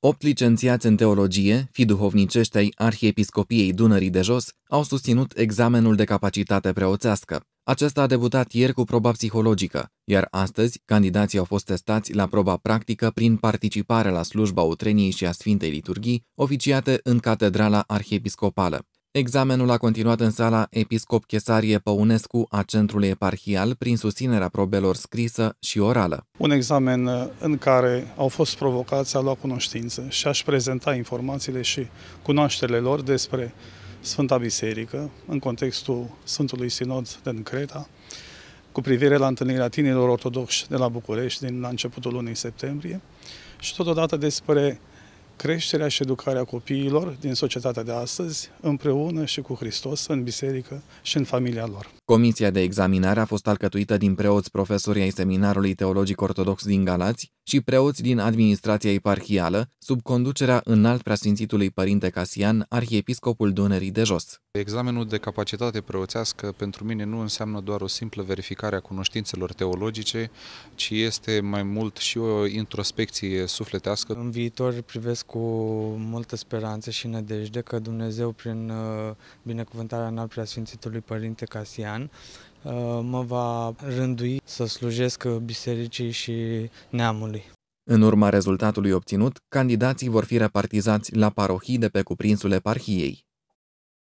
Opt licențiați în teologie, fi duhovnicești ai Arhiepiscopiei Dunării de Jos, au susținut examenul de capacitate preoțească. Acesta a debutat ieri cu proba psihologică, iar astăzi candidații au fost testați la proba practică prin participare la slujba utreniei și a Sfintei Liturghii, oficiate în Catedrala Arhiepiscopală. Examenul a continuat în sala Episcop Chesarie Păunescu a Centrului Eparhial prin susținerea probelor scrisă și orală. Un examen uh, în care au fost provocați a lua cunoștință și aș prezenta informațiile și cunoașterile lor despre Sfânta Biserică în contextul Sfântului Sinod din Creta, cu privire la întâlnirea tinerilor ortodoxi de la București din la începutul lunii septembrie și totodată despre creșterea și educarea copiilor din societatea de astăzi, împreună și cu Hristos, în biserică și în familia lor. Comisia de examinare a fost alcătuită din preoți profesori ai Seminarului Teologic Ortodox din Galați, și preoți din administrația eparhială, sub conducerea înalt preasfințitului părinte Casian, arhiepiscopul Dunării de Jos. Examenul de capacitate preoțească pentru mine nu înseamnă doar o simplă verificare a cunoștințelor teologice, ci este mai mult și o introspecție sufletească. În viitor privesc cu multă speranță și nădejde că Dumnezeu, prin uh, binecuvântarea înalt preasfințitului părinte Casian, uh, mă va rândui să slujesc bisericii și neamului. În urma rezultatului obținut, candidații vor fi repartizați la parohii de pe cuprinsul eparhiei.